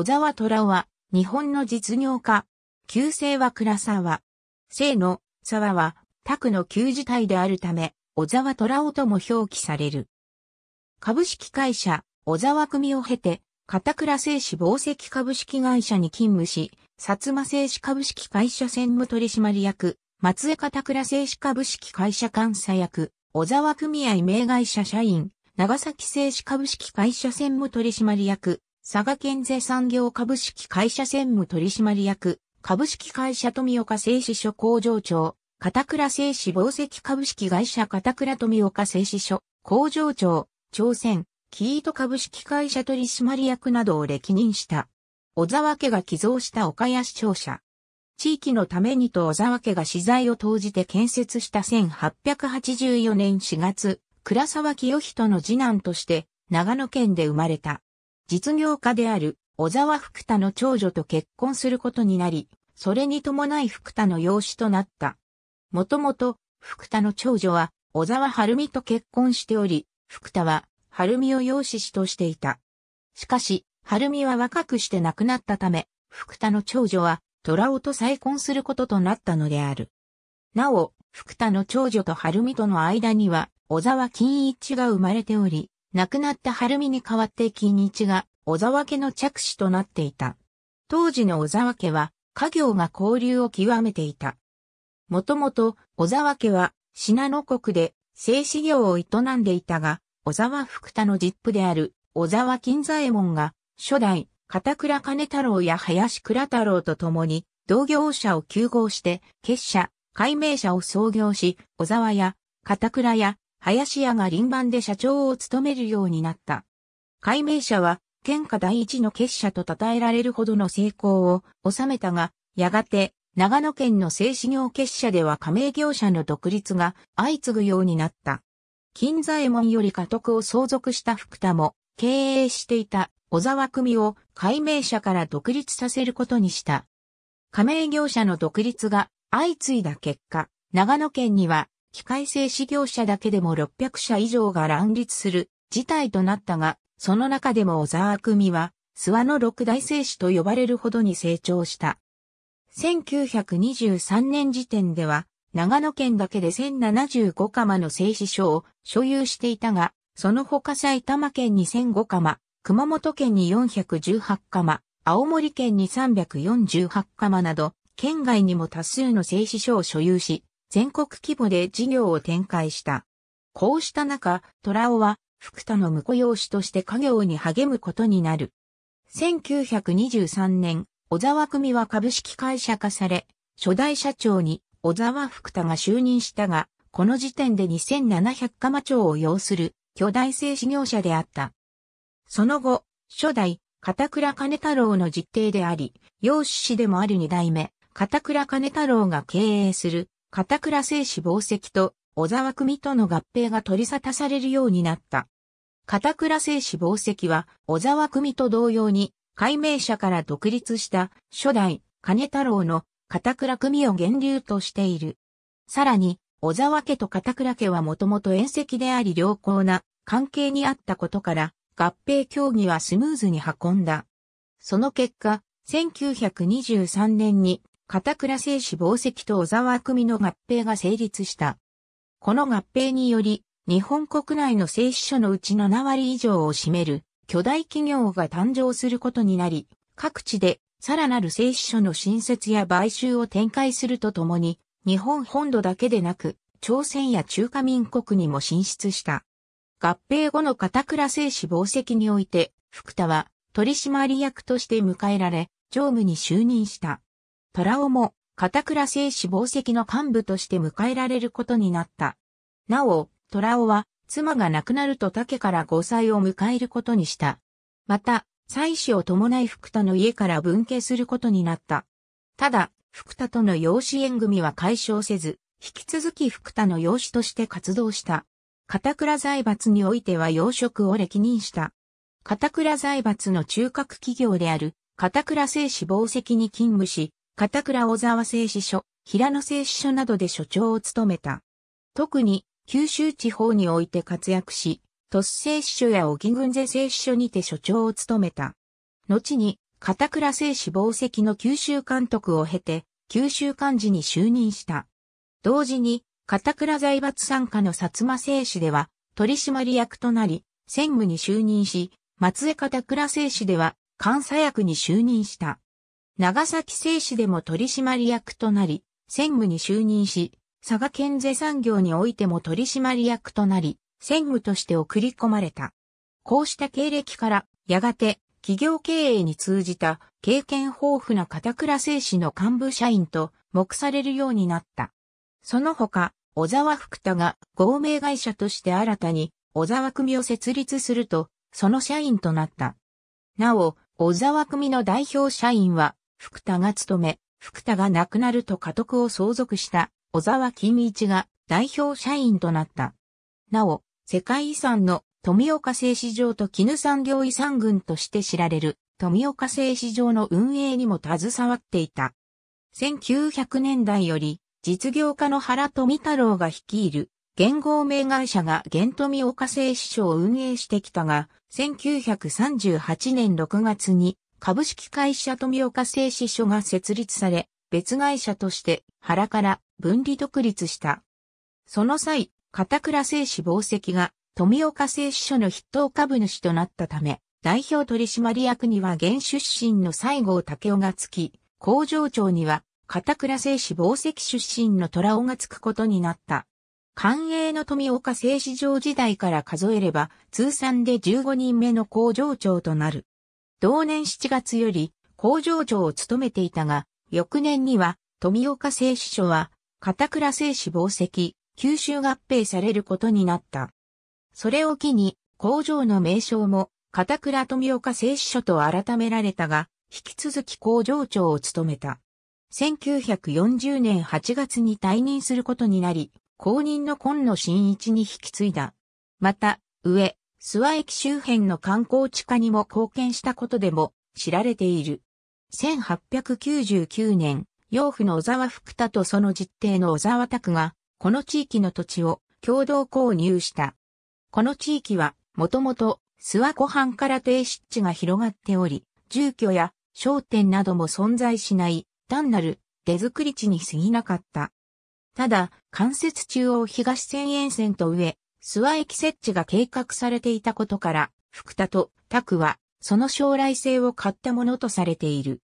小沢虎は、日本の実業家。旧姓は倉沢。姓の沢は、宅の旧字体であるため、小沢虎夫とも表記される。株式会社、小沢組を経て、片倉製紙紡績株式会社に勤務し、薩摩製紙株式会社専務取締役、松江片倉製紙株式会社監査役、小沢組合名会社社員、長崎製紙株式会社専務取締役、佐賀県税産業株式会社専務取締役、株式会社富岡製紙所工場長、片倉製紙宝石株式会社片倉富岡製紙所工場長、朝鮮、キート株式会社取締役などを歴任した。小沢家が寄贈した岡谷市庁舎。地域のためにと小沢家が資材を投じて建設した1884年4月、倉沢清人の次男として長野県で生まれた。実業家である小沢福田の長女と結婚することになり、それに伴い福田の養子となった。もともと福田の長女は小沢晴美と結婚しており、福田は晴美を養子しとしていた。しかし、晴美は若くして亡くなったため、福田の長女は虎尾と再婚することとなったのである。なお、福田の長女と晴美との間には、小沢金一が生まれており、亡くなった晴美に代わって金日が小沢家の着手となっていた。当時の小沢家は家業が交流を極めていた。もともと小沢家は信濃国で製紙業を営んでいたが、小沢福田の実父である小沢金左衛門が初代片倉金太郎や林倉太郎と共に同業者を休合して結社、解明者を創業し、小沢や片倉や林家が輪番で社長を務めるようになった。改名者は、県下第一の結社と称えられるほどの成功を収めたが、やがて、長野県の製紙業結社では加盟業者の独立が相次ぐようになった。金左衛門より家督を相続した福田も、経営していた小沢組を改名者から独立させることにした。加盟業者の独立が相次いだ結果、長野県には機械製紙業者だけでも600社以上が乱立する事態となったが、その中でも小沢組は、諏訪の六大製紙と呼ばれるほどに成長した。1923年時点では、長野県だけで1075釜の製紙所を所有していたが、その他埼玉県に1005釜、熊本県に418釜、青森県に348釜など、県外にも多数の製紙所を所有し、全国規模で事業を展開した。こうした中、虎尾は福田の婿養子として家業に励むことになる。1923年、小沢組は株式会社化され、初代社長に小沢福田が就任したが、この時点で2700マ町を要する巨大製事業者であった。その後、初代、片倉金太郎の実弟であり、養子師でもある二代目、片倉金太郎が経営する片倉製紙宝石と小沢組との合併が取り沙汰されるようになった。片倉製紙宝石は小沢組と同様に解明者から独立した初代金太郎の片倉組を源流としている。さらに、小沢家と片倉家はもともと縁石であり良好な関係にあったことから、合併協議はスムーズに運んだ。その結果、1923年に片倉製紙紡績と小沢組の合併が成立した。この合併により、日本国内の製紙所のうち7割以上を占める巨大企業が誕生することになり、各地でさらなる製紙所の新設や買収を展開するとともに、日本本土だけでなく、朝鮮や中華民国にも進出した。合併後の片倉製紙紡績において、福田は取締役として迎えられ、常務に就任した。トラオも、片倉製紙宝石の幹部として迎えられることになった。なお、トラオは、妻が亡くなると竹から5歳を迎えることにした。また、妻子を伴い福田の家から分家することになった。ただ、福田との養子縁組は解消せず、引き続き福田の養子として活動した。片倉財閥においては養殖を歴任した。片倉財閥の中核企業である、片倉製紙宝石に勤務し、片倉小沢製紙所、平野製紙所などで所長を務めた。特に九州地方において活躍し、鳥栖製紙所や沖軍勢製紙所にて所長を務めた。後に片倉製紙紡績の九州監督を経て、九州幹事に就任した。同時に、片倉財閥参加の薩摩製紙では、取締役となり、専務に就任し、松江片倉製紙では、監査役に就任した。長崎製紙でも取締役となり、専務に就任し、佐賀県税産業においても取締役となり、専務として送り込まれた。こうした経歴から、やがて企業経営に通じた経験豊富な片倉製紙の幹部社員と目されるようになった。その他、小沢福田が合名会社として新たに小沢組を設立すると、その社員となった。なお、小沢組の代表社員は福田が務め、福田が亡くなると家督を相続した小沢金一が代表社員となった。なお、世界遺産の富岡製糸場と絹産業遺産群として知られる富岡製糸場の運営にも携わっていた。1900年代より実業家の原富太郎が率いる元号名会社が元富岡製糸場を運営してきたが、1938年6月に株式会社富岡製紙所が設立され、別会社として原から分離独立した。その際、片倉製紙宝石が富岡製紙所の筆頭株主となったため、代表取締役には現出身の西郷武雄がつき、工場長には片倉製紙宝石出身の虎尾がつくことになった。官営の富岡製紙場時代から数えれば、通算で15人目の工場長となる。同年7月より工場長を務めていたが、翌年には富岡製糸所は片倉製糸紡績、吸収合併されることになった。それを機に工場の名称も片倉富岡製糸所と改められたが、引き続き工場長を務めた。1940年8月に退任することになり、後任の今野真一に引き継いだ。また、上、諏訪駅周辺の観光地化にも貢献したことでも知られている。1899年、養父の小沢福田とその実弟の小沢拓が、この地域の土地を共同購入した。この地域は、もともと諏訪湖畔から低湿地が広がっており、住居や商店なども存在しない、単なる出作り地に過ぎなかった。ただ、関節中央東線沿線と上、諏訪駅設置が計画されていたことから、福田と拓は、その将来性を買ったものとされている。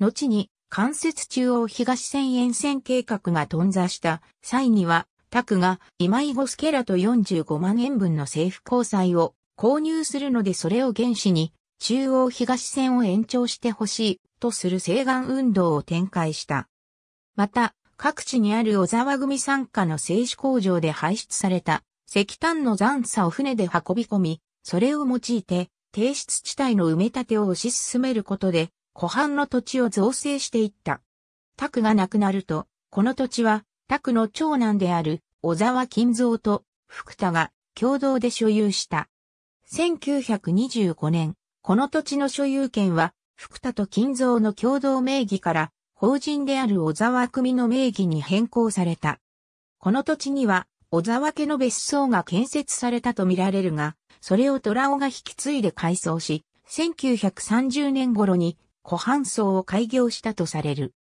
後に、関節中央東線沿線計画が頓挫した際には、拓が今井ゴスケラと45万円分の政府交際を購入するのでそれを原資に中央東線を延長してほしいとする請願運動を展開した。また、各地にある小沢組参加の製紙工場で排出された石炭の残差を船で運び込み、それを用いて、低出地帯の埋め立てを推し進めることで、湖畔の土地を造成していった。タクが亡くなると、この土地は、タクの長男である小沢金蔵と福田が共同で所有した。1925年、この土地の所有権は、福田と金蔵の共同名義から、法人である小沢組の名義に変更された。この土地には、小沢家の別荘が建設されたとみられるが、それを虎尾が引き継いで改装し、1930年頃に湖畔荘を開業したとされる。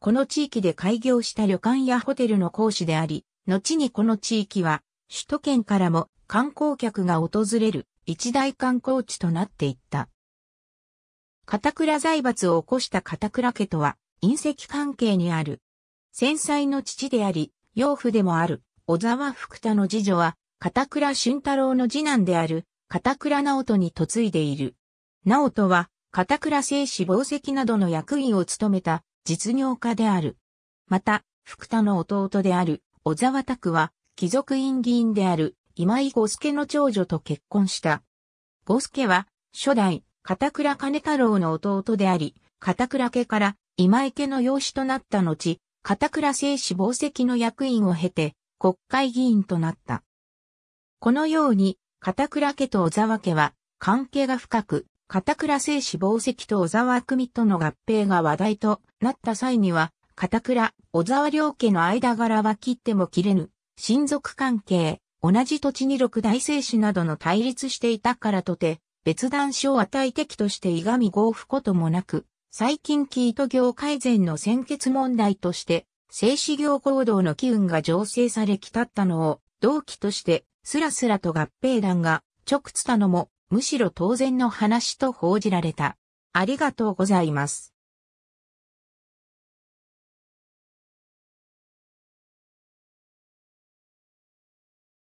この地域で開業した旅館やホテルの講師であり、後にこの地域は首都圏からも観光客が訪れる一大観光地となっていった。片倉財閥を起こした片倉家とは隕石関係にある。繊細の父であり、養父でもある小沢福田の次女は、片倉俊太郎の次男である、片倉直人に嫁いでいる。直人は、片倉製紙宝石などの役員を務めた実業家である。また、福田の弟である小沢拓は、貴族院議員である今井五助の長女と結婚した。五助は、初代、片倉金太郎の弟であり、片倉家から今井家の養子となった後、片倉製紙宝石の役員を経て、国会議員となった。このように、片倉家と小沢家は関係が深く、片倉製紙宝石と小沢組との合併が話題となった際には、片倉、小沢両家の間柄は切っても切れぬ、親族関係、同じ土地に六大製紙などの対立していたからとて、別段を与え敵としていがみ合うこともなく、最近キート業改善の先決問題として、静止業行動の機運が醸成されきたったのを、同期として、スラスラと合併団が、直つたのも、むしろ当然の話と報じられた。ありがとうございます。